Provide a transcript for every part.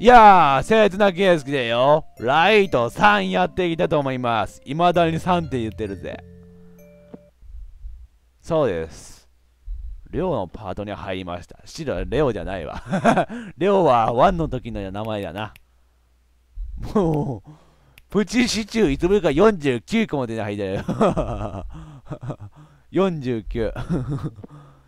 いやー、切なケーきでよ。ライト3やっていたと思います。いまだに3って言ってるぜ。そうです。レオのパートに入りました。白、レオじゃないわ。レオはンの時の名前だな。もう、プチシチューいつぶりか49個まで入いてよ。49。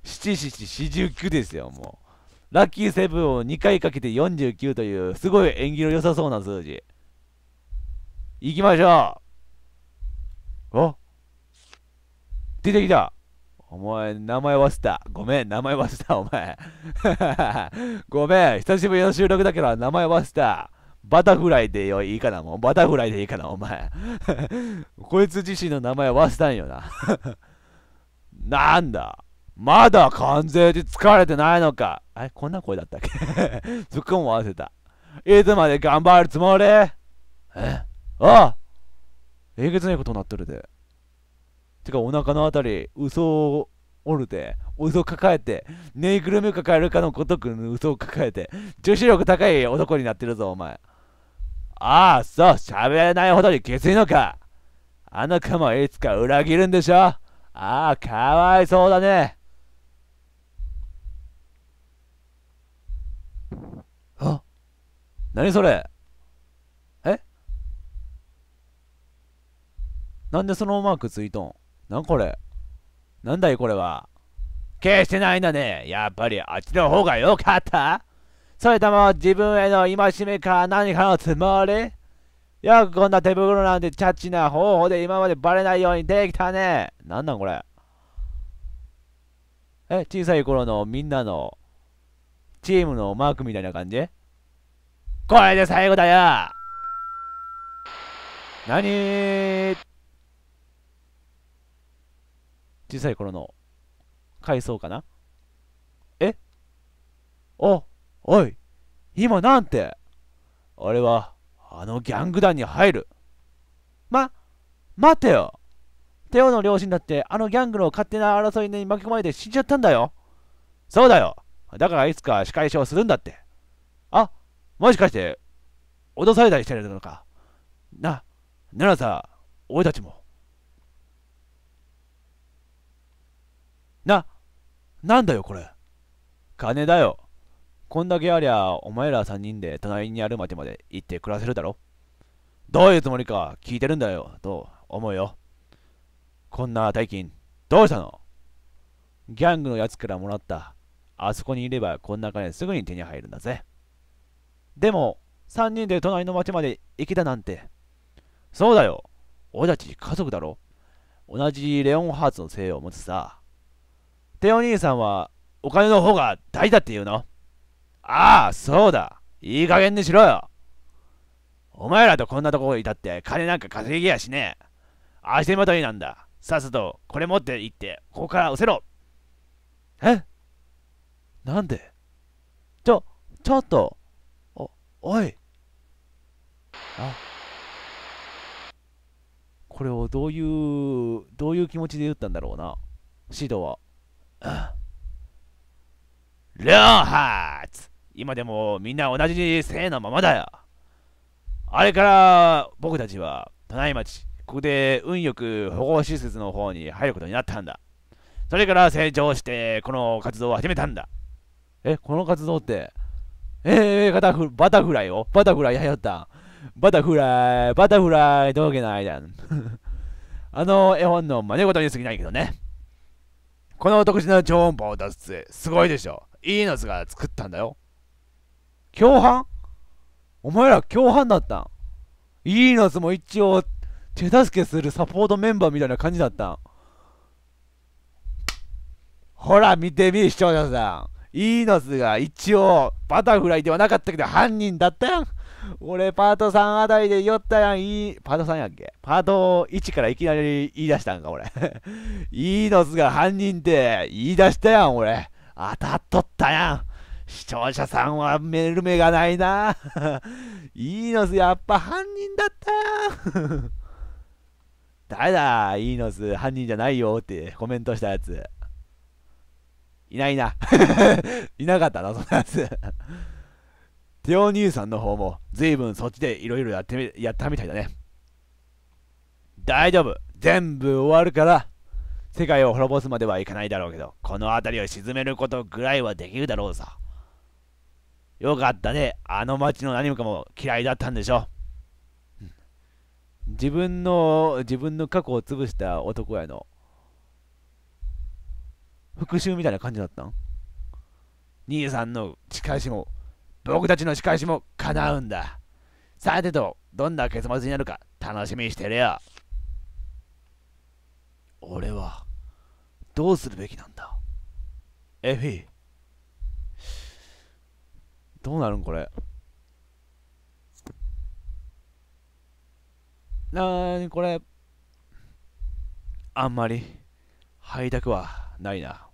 七七四十九ですよ、もう。ラッキーセブンを2回かけて49という、すごい縁起の良さそうな数字。行きましょう。お出てきた。お前、名前忘れた。ごめん、名前忘れた、お前。ごめん、久しぶりの収録だけど、名前忘れた。バタフライでよ、いいかな、もう。バタフライでいいかな、お前。こいつ自身の名前忘れたんよな。なんだ。まだ完全に疲れてないのか。あれこんな声だったっけツッコミも合わせた。いつまで頑張るつもりえあえげつないことになっとるで。てか、お腹のあたり、嘘を折るで、嘘を抱えて、ぬいぐるみを抱えるかのごとく嘘を抱えて、女子力高い男になってるぞ、お前。ああ、そう、喋れないほどにきついのか。あの子もいつか裏切るんでしょああ、かわいそうだね。何それえなんでそのマークついとんなんこれなんだいこれは決してないんだねやっぱりあっちの方が良かったそれとも自分への戒めか何かのつもりよくこんな手袋なんてチャッチな方法で今までバレないようにできたねなんなんこれえ小さい頃のみんなのチームのマークみたいな感じこれで最後だよ何小さい頃の回想かなえおおい今なんて俺はあのギャング団に入るま待てよテオの両親だってあのギャングの勝手な争いに巻き込まれて死んじゃったんだよそうだよだからいつか仕返しをするんだってあもしかして、脅されたりしてるのか。な、ならさ、俺たちも。な、なんだよこれ。金だよ。こんだけありゃ、お前ら三人で隣にある町まで行って暮らせるだろ。どういうつもりか聞いてるんだよ、と思うよ。こんな大金、どうしたのギャングのやつからもらった。あそこにいればこんな金すぐに手に入るんだぜ。でも、3人で隣の町まで行けたなんて。そうだよ。俺たち家族だろ。同じレオンハーツの姓を持つさ。てお兄さんは、お金の方が大事だって言うのああ、そうだ。いい加減にしろよ。お前らとこんなとこいたって金なんか稼ぎやしねえ。足元になんだ。さっさとこれ持って行って、ここから押せろ。えなんでちょ、ちょっと。おいあこれをどういう、どういう気持ちで言ったんだろうな。シドは。両発今でもみんな同じ性のままだよ。あれから僕たちは、隣町、ここで運よく保護施設の方に入ることになったんだ。それから成長して、この活動を始めたんだ。え、この活動って、えー、バタフバタフライをバタフライ流行った。バタフライ、バタフライ、どうけないだん。あの絵本の真似事に過ぎないけどね。この特殊な超音波を出すて、すごいでしょ。イーノスが作ったんだよ。共犯お前ら共犯だったん。イーノスも一応手助けするサポートメンバーみたいな感じだったん。ほら見てみ、視聴者さん。イーノスが一応、バタフライではなかったけど、犯人だったやん。俺、パート3あたりで酔ったやん。いい、パート3やっけパート1からいきなり言い出したんか、俺。イーノスが犯人って言い出したやん、俺。当たっとったやん。視聴者さんは見る目がないな。イーノスやっぱ犯人だったやん。誰だ、イーノス犯人じゃないよってコメントしたやつ。いないな。いなかったな、そんなやつ。テオーさんの方も、ずいぶんそっちでいろいろやってみ、やったみたいだね。大丈夫。全部終わるから、世界を滅ぼすまではいかないだろうけど、この辺りを沈めることぐらいはできるだろうさ。よかったね。あの町の何もかも嫌いだったんでしょ。自分の、自分の過去を潰した男やの。復讐みたいな感じだったん兄さんの仕返しも、僕たちの仕返しも叶うんだ。さてと、どんな結末になるか楽しみにしてるよ。俺は、どうするべきなんだエフィ。どうなるんこれ。なーにこれ。あんまり、はいたくはないな。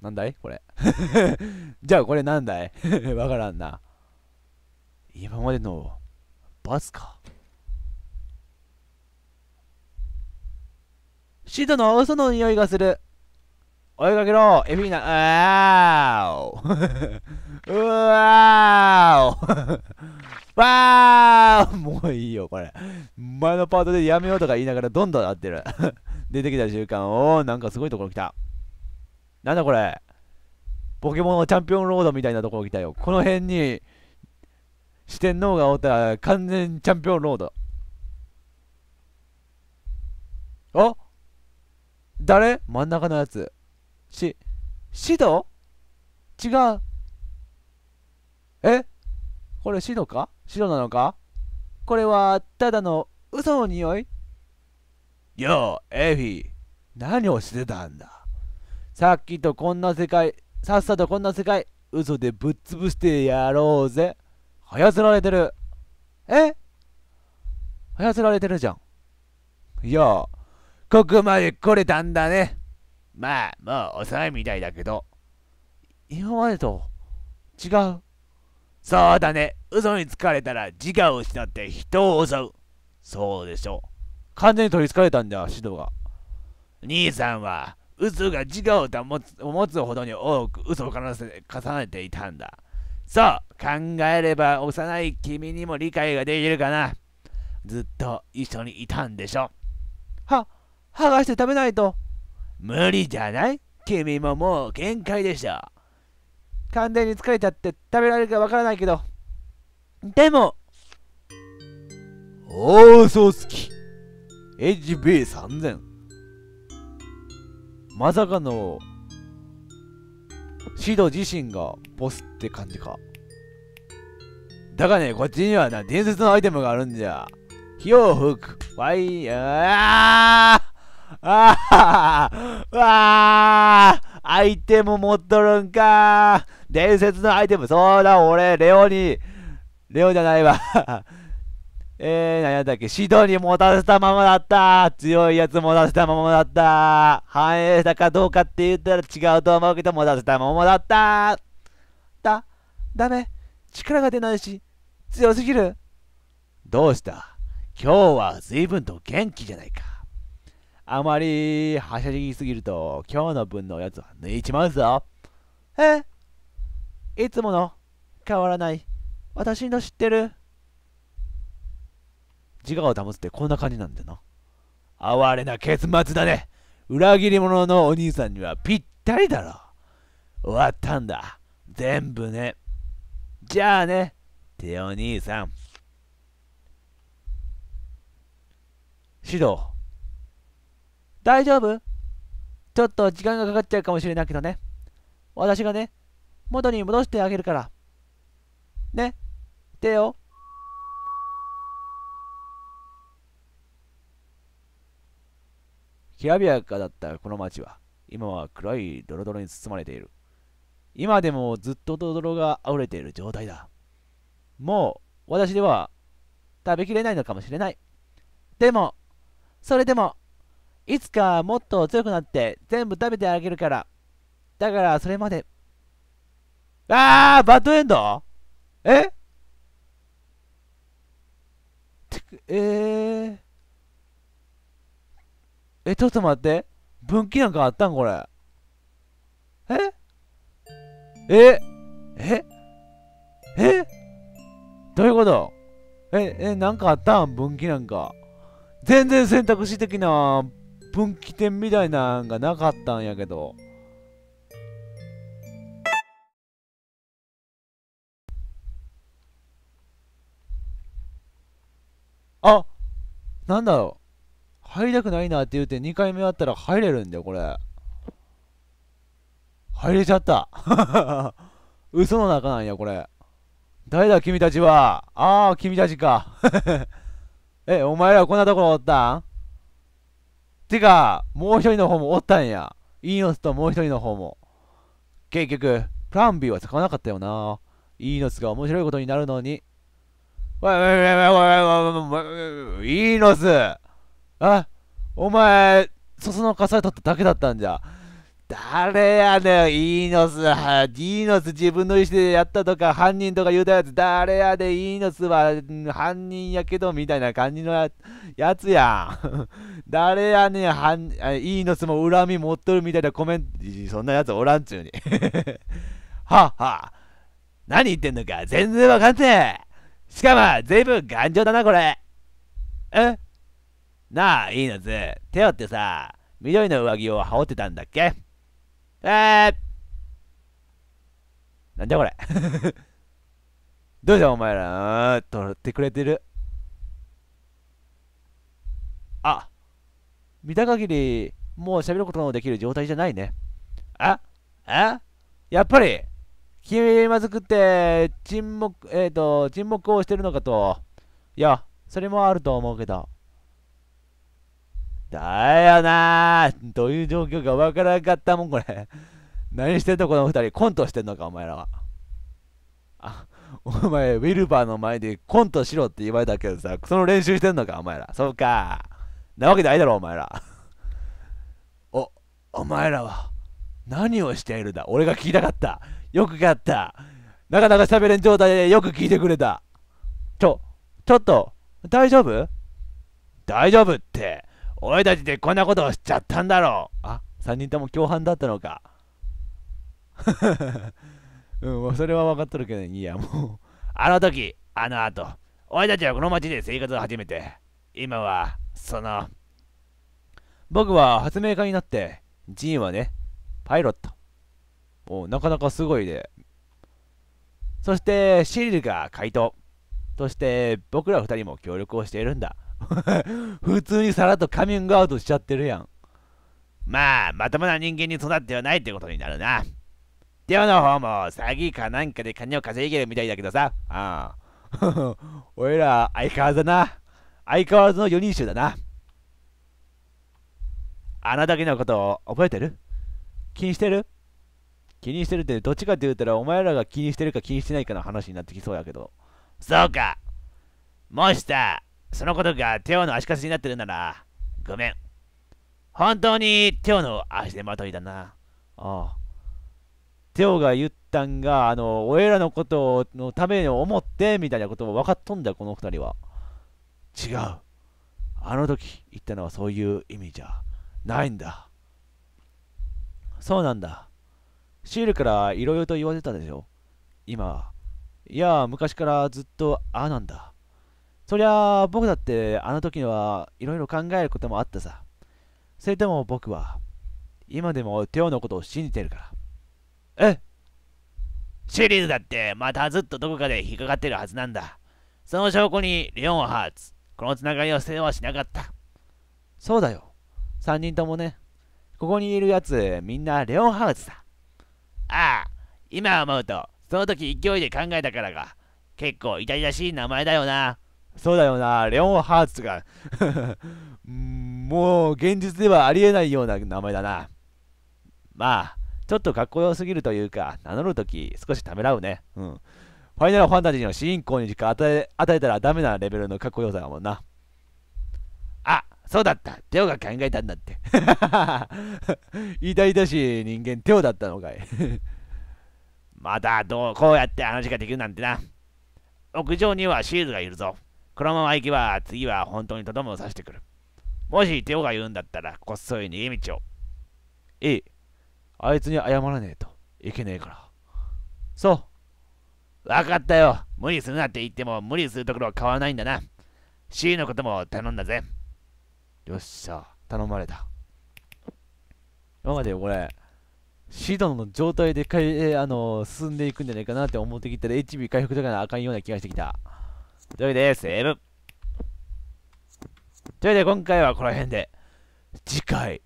なんだいこれ。じゃあこれなんだい わからんな。今までの罰か。シートの嘘の匂いがする。追いかけろエフィーナ、あーおうわーおわーもういいよ、これ。前のパートでやめようとか言いながらどんどん合ってる。出てきた瞬間、おー、なんかすごいところ来た。なんだこれポケモンのチャンピオンロードみたいなところ来たよ。この辺に、四天王がおったら完全チャンピオンロード。あ誰真ん中のやつ。し、シド違う。えこれシドかシドなのかこれは、ただの嘘の匂いよう、エフィ。何をしてたんださっきとこんな世界、さっさとこんな世界、嘘でぶっ潰してやろうぜ。はやせられてる。えはやせられてるじゃん。いや、ここまで来れたんだね。まあ、もう遅いみたいだけど。今までと、違う。そうだね。嘘に疲れたら自我を失って人を襲う。そうでしょ完全に取り憑かれたんだ、シドが。兄さんは、嘘が自我を保つ持つほどに多く嘘を重ねていたんだ。そう、考えれば幼い君にも理解ができるかな。ずっと一緒にいたんでしょ。は、剥がして食べないと。無理じゃない君ももう限界でしょ。完全に疲れちゃって食べられるかわからないけど。でも、大嘘つき。HB3000。まさかの、シド自身がボスって感じか。だがね、こっちにはな、伝説のアイテムがあるんじゃ。火を吹く、ファイヤーああわあアイテム持っとるんか伝説のアイテムそうだ、俺、レオに、レオじゃないわえー、何だっけ、シドに持たせたままだった強いやつ持たせたままだった反映したかどうかって言ったら違うと思うけど持たせたままだっただ、ダメ力が出ないし、強すぎるどうした今日は随分と元気じゃないか。あまりはしゃぎすぎると今日の分のやつは抜いちまうぞ。えいつもの変わらない私の知ってる自我を保つってこんな感じなんだな。哀れな結末だね。裏切り者のお兄さんにはぴったりだろ。終わったんだ。全部ね。じゃあね、てお兄さん。指導。大丈夫ちょっと時間がかかっちゃうかもしれないけどね。私がね、元に戻してあげるから。ね、てよ。きらびやかだったこの街は、今は暗いドロドロに包まれている。今でもずっとドロドロが溢れている状態だ。もう、私では食べきれないのかもしれない。でも、それでも、いつかもっと強くなって全部食べてあげるから。だからそれまで。あーバッドエンドええー。え、ちょっと待って。分岐なんかあったんこれ。ええええどういうことえ、え、なんかあったん分岐なんか。全然選択肢的な分岐点みたいなんがなかったんやけど。あなんだろう入りたくないなって言って2回目あったら入れるんだよこれ入れちゃった 嘘の中なんやこれ誰だ君たちはああ君たちか えお前らこんなところおったんてかもう一人の方もおったんやイーノスともう一人の方も結局プラン B は使わなかったよなイーノスが面白いことになるのにいいわイーノスあ、お前、そそのねたっただけだったんじゃ。誰やねん、イーノスイーノス自分の意思でやったとか、犯人とか言うたやつ、誰やで、イーノスは、犯人やけど、みたいな感じのややつやん。誰やねん、イーノスも恨み持っとるみたいなコメント、そんなやつおらんちゅうに。はっは何言ってんのか、全然わかんねえ。しかも、随分頑丈だな、これ。えなあ、いいのず。テオってさ、緑の上着を羽織ってたんだっけえー、なんだこれ。どうじゃお前ら、取ってくれてる。あ、見た限り、もう喋ることのできる状態じゃないね。あえやっぱり、にまずくて、沈黙、えっ、ー、と、沈黙をしてるのかと。いや、それもあると思うけど。だよなどういう状況かわからんかったもん、これ。何してんの、この二人。コントしてんのか、お前らは。あ、お前、ウィルバーの前でコントしろって言われたけどさ、その練習してんのか、お前ら。そうか。なわけないだろ、お前ら。お、お前らは、何をしているんだ俺が聞きたかった。よくやった。なかなか喋れん状態でよく聞いてくれた。ちょ、ちょっと、大丈夫大丈夫って。俺たちでこんなことをしちゃったんだろうあ3人とも共犯だったのか うんそれは分かっとるけどいやもうあの時あの後俺たちはこの町で生活を始めて今はその僕は発明家になってジンはねパイロットおなかなかすごいで、ね、そしてシリルが怪盗として僕ら2人も協力をしているんだ 普通にさらっとカミングアウトしちゃってるやん。まあ、まともな人間に育ってはないってことになるな。デオの方も詐欺かなんかで金を稼いでるみたいだけどさ。ああ俺 ら相変わらずだな。相変わらずの4人衆だな。あなだけのことを覚えてる気にしてる気にしてるってどっちかって言ったらお前らが気にしてるか気にしてないかの話になってきそうやけど。そうか。もしさ、そのことがテオの足かせになってるなら、ごめん。本当にテオの足手まといだな。ああ。テオが言ったんが、あの、俺らのことをのために思って、みたいなことを分かっとんだよ、この二人は。違う。あの時言ったのはそういう意味じゃないんだ。そうなんだ。シールからいろいろと言われてたでしょ。今、いや、昔からずっとああなんだ。そりゃ僕だってあの時はいろいろ考えることもあったさ。それとも僕は今でもテオのことを信じてるから。えシリーズだってまたずっとどこかで引っかかってるはずなんだ。その証拠にレオンハーツ、このつながりを捨てはしなかった。そうだよ。3人ともね。ここにいるやつみんなレオンハーツだ。ああ、今思うとその時勢いで考えたからが結構痛々しい名前だよな。そうだよな、レオン・ハーツが。もう、現実ではありえないような名前だな。まあ、ちょっとかっこよすぎるというか、名乗るとき少しためらうね。うん。ファイナルファンタジーの主人公にしか与え与えたらダメなレベルのかっこよさだもんな。あ、そうだった。テオが考えたんだって。いたいたしい人間、テオだったのかい。またどう、こうやって話ができるなんてな。屋上にはシールがいるぞ。このまま行けば、次は本当にとどめを刺してくる。もし、手オが言うんだったら、こっそり逃げ道を。えあいつに謝らねえといけねえから。そう。わかったよ。無理するなって言っても、無理するところは変わらないんだな。C のことも頼んだぜ。よっしゃ、頼まれた。今までこれ、シドの状態でかい、えー、あのー、進んでいくんじゃないかなって思ってきたら HB 回復とかなあかんような気がしてきた。というわけで、セーブ。というわけで、今回はこの辺で、次回、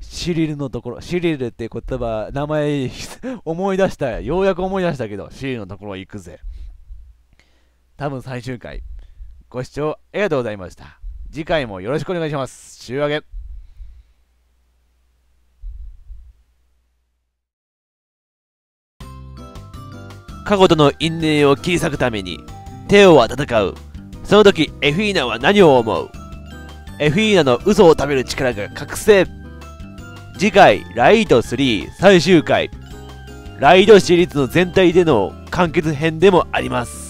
シリルのところ、シリルって言葉、名前思い出した、ようやく思い出したけど、シリルのところ行くぜ。多分最終回、ご視聴ありがとうございました。次回もよろしくお願いします。週明け。過去との因縁を切り裂くためにテオは戦う。その時、エフィーナは何を思うエフィーナの嘘を食べる力が覚醒。次回、ライト3最終回。ライドシリーズの全体での完結編でもあります。